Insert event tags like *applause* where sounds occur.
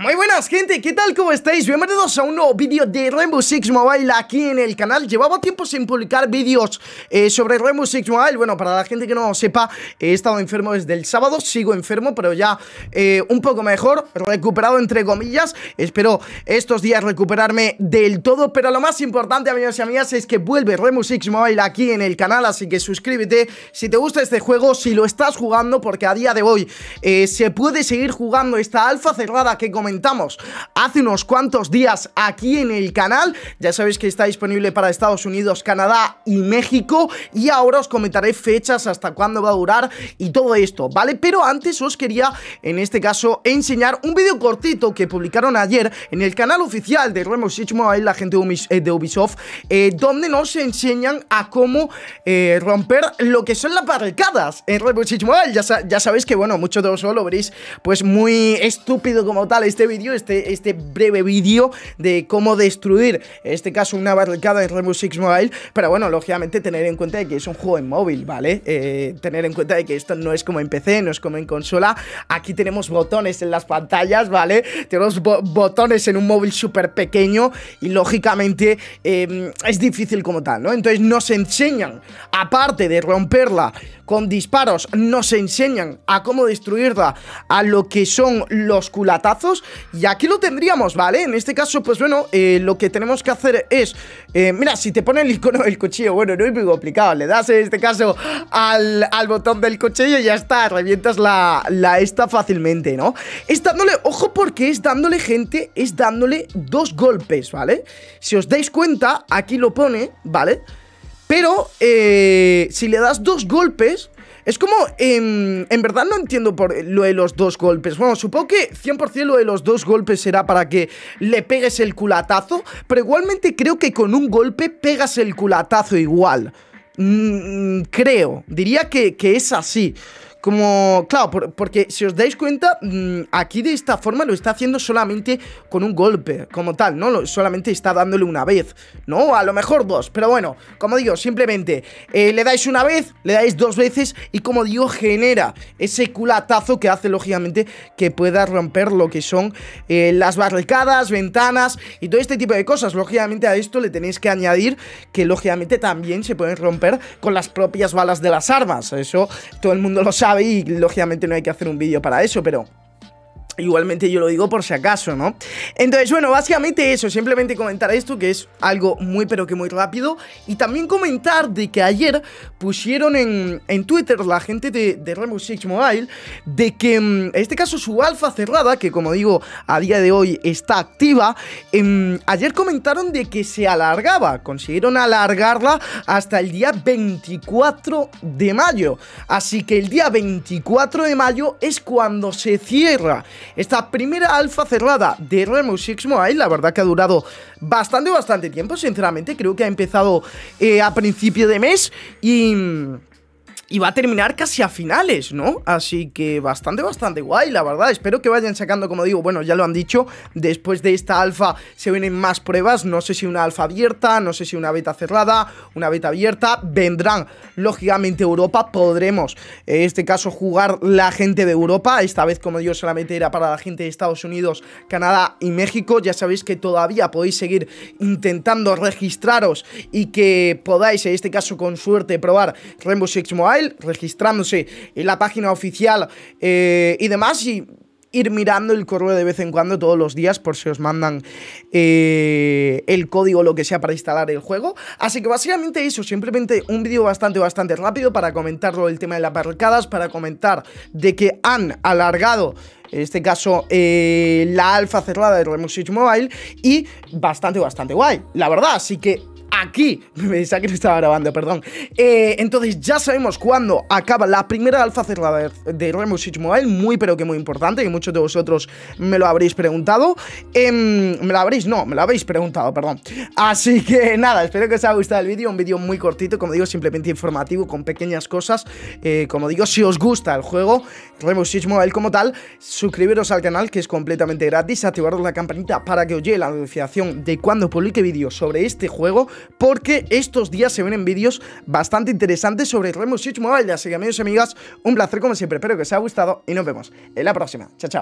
Muy buenas gente, ¿qué tal? ¿Cómo estáis? Bienvenidos a un nuevo vídeo de Rainbow Six Mobile aquí en el canal Llevaba tiempo sin publicar vídeos eh, sobre Rainbow Six Mobile Bueno, para la gente que no lo sepa, he estado enfermo desde el sábado Sigo enfermo, pero ya eh, un poco mejor Recuperado entre comillas Espero estos días recuperarme del todo Pero lo más importante, amigos y amigas, es que vuelve Rainbow Six Mobile aquí en el canal Así que suscríbete si te gusta este juego, si lo estás jugando Porque a día de hoy eh, se puede seguir jugando esta alfa cerrada que comenzó comentamos hace unos cuantos días aquí en el canal. Ya sabéis que está disponible para Estados Unidos, Canadá y México. Y ahora os comentaré fechas, hasta cuándo va a durar y todo esto, ¿vale? Pero antes os quería, en este caso, enseñar un vídeo cortito que publicaron ayer en el canal oficial de Rainbow Six Mobile, la gente de eh, Ubisoft, eh, donde nos enseñan a cómo eh, romper lo que son las barricadas en Remo Six Mobile. Ya, ya sabéis que, bueno, muchos de vosotros lo veréis pues muy estúpido como tal este este vídeo, este, este, breve vídeo de cómo destruir, en este caso, una barricada en Rainbow Six Mobile. Pero bueno, lógicamente tener en cuenta de que es un juego en móvil, ¿vale? Eh, tener en cuenta de que esto no es como en PC, no es como en consola. Aquí tenemos botones en las pantallas, ¿vale? Tenemos botones en un móvil súper pequeño y lógicamente em, es difícil como tal, ¿no? Entonces nos enseñan, aparte de romperla con disparos, nos enseñan a cómo destruirla, a lo que son los culatazos y aquí lo tendríamos, ¿vale? En este caso, pues bueno, eh, lo que tenemos que hacer es... Eh, mira, si te pone el icono del cuchillo, bueno, no es muy complicado. Le das, en este caso, al, botón del cuchillo y ya está. Revientas la, la esta fácilmente, ¿no? Es dándole... Ojo porque es dándole, gente, es dándole dos golpes, ¿vale? Si os dais cuenta, aquí lo pone, ¿vale? Pero eh, si le das dos golpes, es como, em, en verdad no entiendo por lo de los dos golpes. Bueno, supongo que 100% lo de los dos golpes será para que le pegues el culatazo, pero igualmente creo que con un golpe pegas el culatazo igual. Mm, mm, creo, diría que, que es así. Como, claro, porque si os dais cuenta, mm, aquí de esta forma lo está haciendo solamente con un golpe, como tal, ¿no? solamente está dándole una vez, ¿no? A lo mejor dos, pero bueno, como digo, simplemente eh, le dais una vez, le dais dos veces y como digo, genera ese culatazo que hace, lógicamente, que pueda romper lo que son eh, las barricadas, ventanas y todo este tipo de cosas. Lógicamente a esto le tenéis que añadir que, lógicamente, también se pueden romper con las propias balas de las armas. Eso todo el mundo lo sabe y lógicamente no hay que hacer un vídeo para eso, pero Igualmente yo lo digo por si acaso, ¿no? Entonces, bueno, básicamente eso, simplemente comentar esto que es algo muy pero que muy rápido y también comentar de que ayer pusieron en, Twitter la gente de, de Rainbow Six Mobile de que mm, en este caso su alfa cerrada, que como digo a día de hoy está activa, em, ayer comentaron de que se alargaba, consiguieron alargarla hasta el día 24 de mayo. Así que el día 24 de mayo es cuando se cierra esta primera alfa cerrada de Remo 6 Mobile, la verdad que ha durado bastante, bastante tiempo, sinceramente, creo que ha empezado eh, a principio de mes y y va a terminar casi a finales, ¿no? Así que bastante, bastante guay, la verdad. Espero que vayan sacando, como digo, bueno, ya lo han dicho, después de esta alfa se vienen más pruebas, no sé si una alfa abierta, no sé si una beta cerrada, una beta abierta, vendrán, lógicamente, Europa, podremos, en este caso, jugar la gente de Europa, esta vez, como digo, solamente era para la gente de Estados Unidos, Canadá y México, ya sabéis que todavía podéis seguir intentando registraros y que podáis, en este caso, con suerte, probar Rainbow Six Mobile, registrándose en la página oficial eh, y demás. Y ir mirando el correo de vez en cuando, todos los días, por si os mandan eh, el código o lo que sea para instalar el juego. Así que básicamente eso, simplemente un vídeo bastante, bastante rápido para comentarlo el tema de las barricadas, para comentar de que han alargado en este caso eh, la alfa cerrada de Rainbow Mobile y bastante, bastante guay, la verdad, así que aquí. *laughs* me Pensaba que no estaba grabando, perdón. Eh, entonces ya sabemos cuándo acaba la primera alfa cerrada de Rainbow Six Mobile, muy pero que muy importante, y muchos de vosotros me lo habréis preguntado. Em, me lo habréis, no, me lo habéis preguntado, perdón. Así que nada, espero que os haya gustado el vídeo, un vídeo muy cortito, como digo, simplemente informativo, con pequeñas cosas. Eh, como digo, si os gusta el juego, Rainbow Six Mobile como tal, suscribiros al canal, que es completamente gratis, activaros la campanita para que os llegue la notificación de cuando publique vídeos sobre este juego, porque estos días se en vídeos bastante interesantes sobre Rainbow Six Mobile. Así que amigos y amigas, un placer como siempre, espero que os haya gustado y nos vemos en la próxima. Chao, chao.